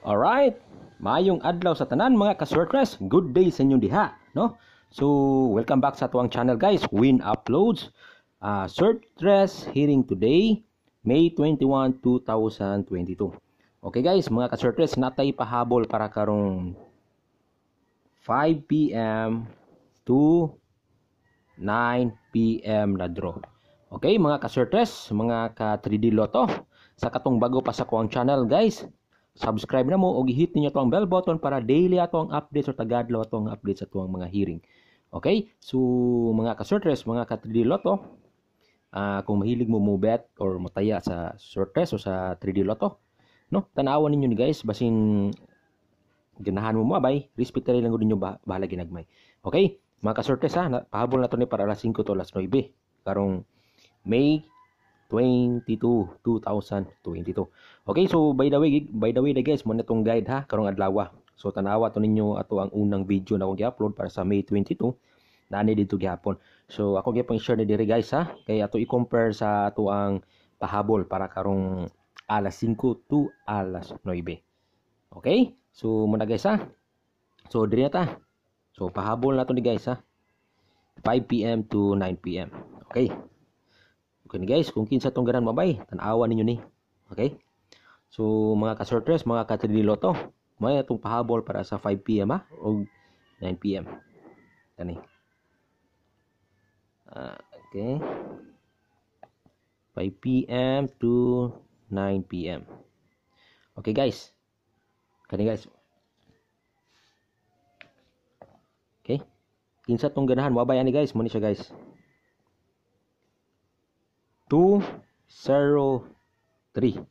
Alright? Maayong adlaw sa tanan mga ka Good day sa inyong diha, no? So, welcome back sa tuwang channel guys. Win Uploads. Uh, ah, surtress hearing today, May 21, 2022. Okay guys, mga ka-surtress, natay pahabol para karong 5 p.m. to 9 p.m. na draw. Okay, mga ka mga ka-3D Lotto, sa katong bago pa sa kuwang channel guys, subscribe na mo o gihit ninyo tong bell button para daily atong ang update sa tagadlo ato update sa tuang mga hearing. Okay? So mga ka shortrest, mga ka 3D loto, uh, ah, kung mahilig mo mo bet or mataya sa shortrest o sa 3D loto, no? Tanawan ninyo ni guys basing ganahan mo mo abay, respect lang ninyo bah bahala ginagmay. Okay? Mga ka shortrest ha, pahabol na to ni para alas 5 to alas 9 karong May 22, 2022. Okay, so by the way, by the way the guys, mo na guide ha, karong adlaw. So tanawa to ninyo ato ang unang video na akong gi-upload para sa May 22 na ani dito gihapon. So ako gyapon share na diri guys ha, kay ato i-compare sa ato ang pahabol para karong alas 5 to alas 9. Okay? So muna guys ha. So diri ta. So pahabol na to ni guys ha. 5 PM to 9 PM. Okay? Okay guys, kung kinsa tong ganan mabay, tanawa ninyo ni. Okay? So mga ka-sorters, mga ka-triloto, may atong pahabol para sa 5 PM ha o 9 PM. Kani. Uh, ah, okay. 5 PM to 9 PM. Okay guys. Kani guys. Okay. Kinsa tong ganahan mabay ani guys, mo ni siya guys. 203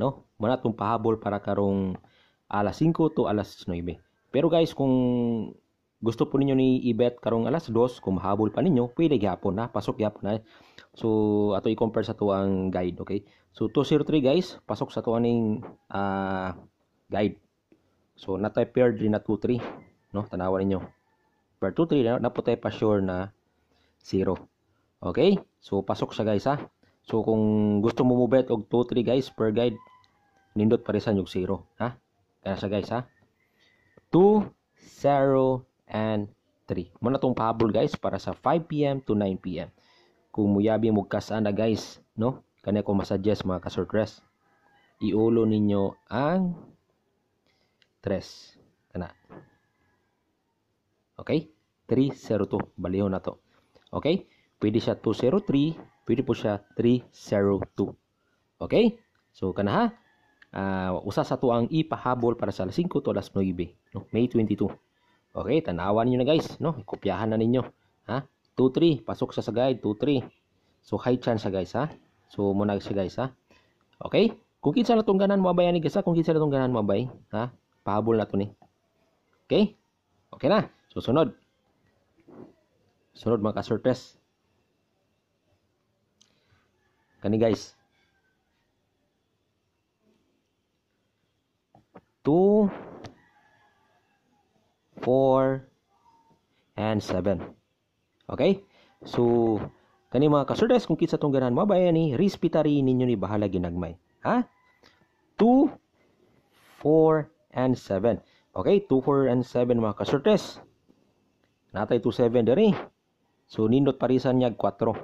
no muna tong pahabol para karong alas 5 to alas 9 pero guys kung gusto po ninyo ni i-bet karong alas 2 kung mahabol pa ninyo pwede gyapon na pasok gyapon na so ato i-compare sa tuang guide okay so 203 guys pasok sa tuang uh, guide so natay paired rin na 23 no tanawa ninyo pair 23 na, na po tayo pa sure na 0 Okay? So, pasok siya guys ha. So, kung gusto mo mubet og 2-3 guys per guide, nindot sa nyo 0. Ha? Kaya siya guys ha. 2, 0, and 3. Muna tong pahabol guys para sa 5pm to 9pm. Kung muyabi mo kasana guys, no? Kani ko masuggest mga kasurtres. Iulo ninyo ang 3. Kana. Okay? 302. Baliho na to. Okay? Pwede siya 203, pwede po siya 302. Okay? So kanaha uh, ah, usa sa to ang ipahabol para sa alas 5 to alas 9, no? May 22. Okay, tanawan niyo na guys, no? Kopyahan na ninyo, ha? 23 pasok sa sa guide 23. So high chance siya guys, ha? So mo na siya guys, ha? Okay? Kung kinsa na tong ganan mabay ani gasa, kung kinsa na tong ganan mabay, ha? Pahabol na to ni. Okay? Okay na. So, Sunod Sunod, mga ka-surface. Kani guys. 2 4 and 7. Okay? So kani mga kasurdes kung kitsa tong ganahan mabayan ni respetari ninyo ni bahala ginagmay. Ha? 2 4 and 7. Okay, 2 4 and 7 mga kasurdes. Natay 2 7 diri. So nindot parisan niya 4.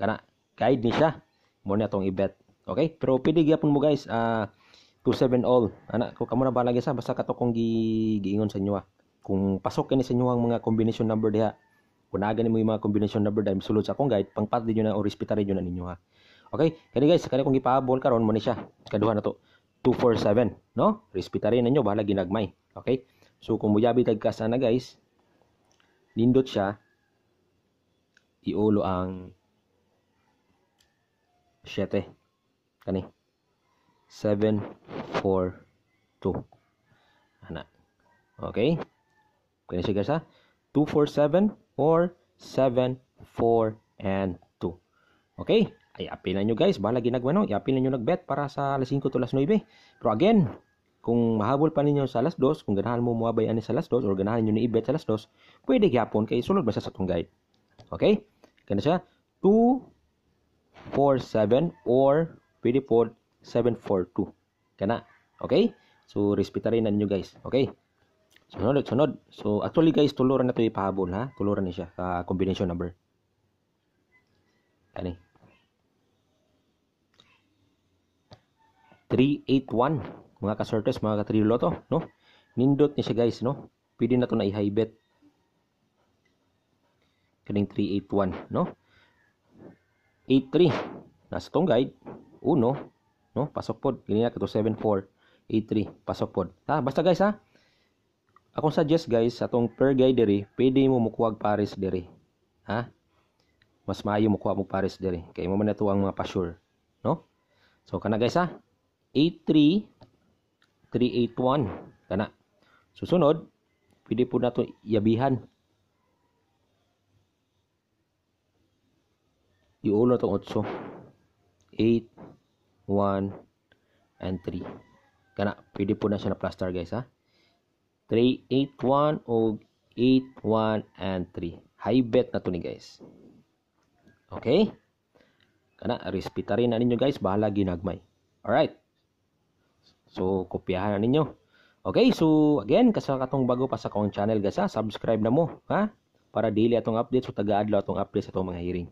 Kana guide ni siya. Mo na tong ibet. Okay? Pero pili gyapon mo guys uh, ah, 27 all. Ana ko kamo na bala gyud sa basta kato kong gi, giingon sa inyo ah. Kung pasok kini sa inyo ang mga combination number diha. Kung naa mo yung mga combination number dahil misulod sa akong guide, pangpat din na o respeta niyo na ninyo ha. Ah. Okay? Kani guys, kani kong gipaabol karon mo ni siya. Kaduha na to. 247, no? Respeta rin ninyo bahala ginagmay. Okay? So kung muyabi tagkasa na guys, nindot siya iulo ang 7 kani 7 4 2 ana okay kani siya guys ha 247 or 7 4 and 2 okay ay na nyo guys bahala ginagawa no na nyo nagbet para sa alas 5 to alas 9 pero again kung mahabol pa ninyo sa alas 2 kung ganahan mo muabay ani sa alas 2 or ganahan niyo ni ibet sa alas 2 pwede gyapon kay sulod ba sa tong guide okay kana siya 2 47 or pwede po 742. Kana? Okay? So, respeta rin ninyo guys. Okay? Sunod, sunod. So, actually guys, tuloran na ito ipahabol ha. tuloran na siya sa uh, combination number. Ani? 381. Mga ka-sortes, mga ka-trilo to. No? Nindot ni siya guys, no? Pwede na to na i-high bet. Kaling 381, no? 83 nasa tong guide 1 no pasok pod ganina kato 74 83 pasok pod ha basta guys ha akong suggest guys atong per guide diri pwede mo mukuwag pares diri ha mas maayo mukuha mo pares diri kay mo man ang mga pasure no so kana guys ha 83 381 kana susunod pwede po nato yabihan Iulo itong 8. 8, 1, and 3. Kana, pwede po na siya na plaster guys ha. 3, 8, 1, o 8, 1, and 3. High bet na to ni guys. Okay? Kana, respeta na ninyo guys. Bahala ginagmay. Alright. So, kopyahan na ninyo. Okay, so again, kasa katong bago pa sa akong channel gasa, subscribe na mo, ha? Para daily atong update so taga-adlaw atong update sa atong mga hearing.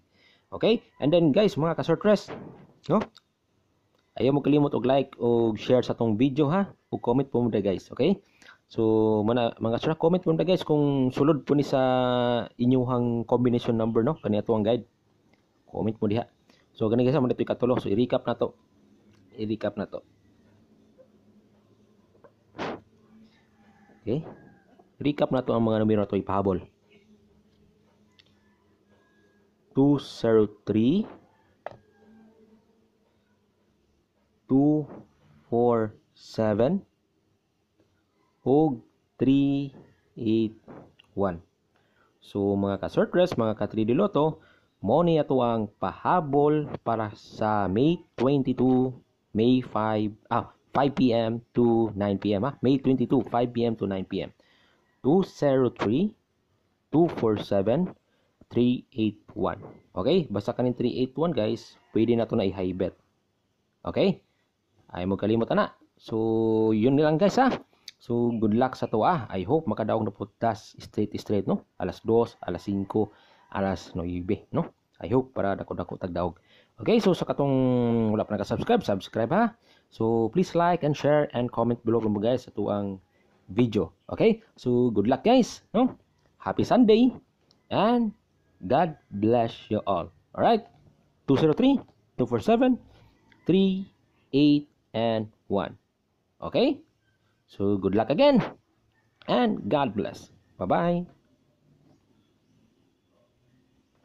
Okay? And then guys, mga kasortres, no? Ayaw mo kalimot og like o share sa tong video ha. O comment po mo da guys, okay? So, mana, mga sura, comment po mo da guys kung sulod po ni sa inyuhang combination number, no? Kani ato ang guide. Comment mo diha. So, gani guys, mo dito ikatulo. So, i-recap na to. I-recap na to. Okay? Recap na to ang mga numero na to ipahabol. 203 247 og 381 So mga ka-sortress, mga ka-3D Lotto, mo ato ang pahabol para sa May 22, May 5, ah, 5 p.m. to 9 p.m. Ah, May 22, 5 p.m. to 9 p.m. 203, 247, 381. Okay? Basta ka ng 381 guys, pwede na to na i-high bet. Okay? Ay mo kalimutan na. So, yun nilang guys ha. So, good luck sa to ah. I hope makadaog na putas straight straight no. Alas 2, alas 5, alas 9 no. I hope para dako-dako tagdaog. Okay, so sa katong wala pa naka-subscribe, subscribe ha. So, please like and share and comment below kung guys sa tuang video. Okay? So, good luck guys, no? Happy Sunday and God bless you all. All right? 203, 247, 3, 8, and 1. Okay? So, good luck again. And God bless. Bye-bye.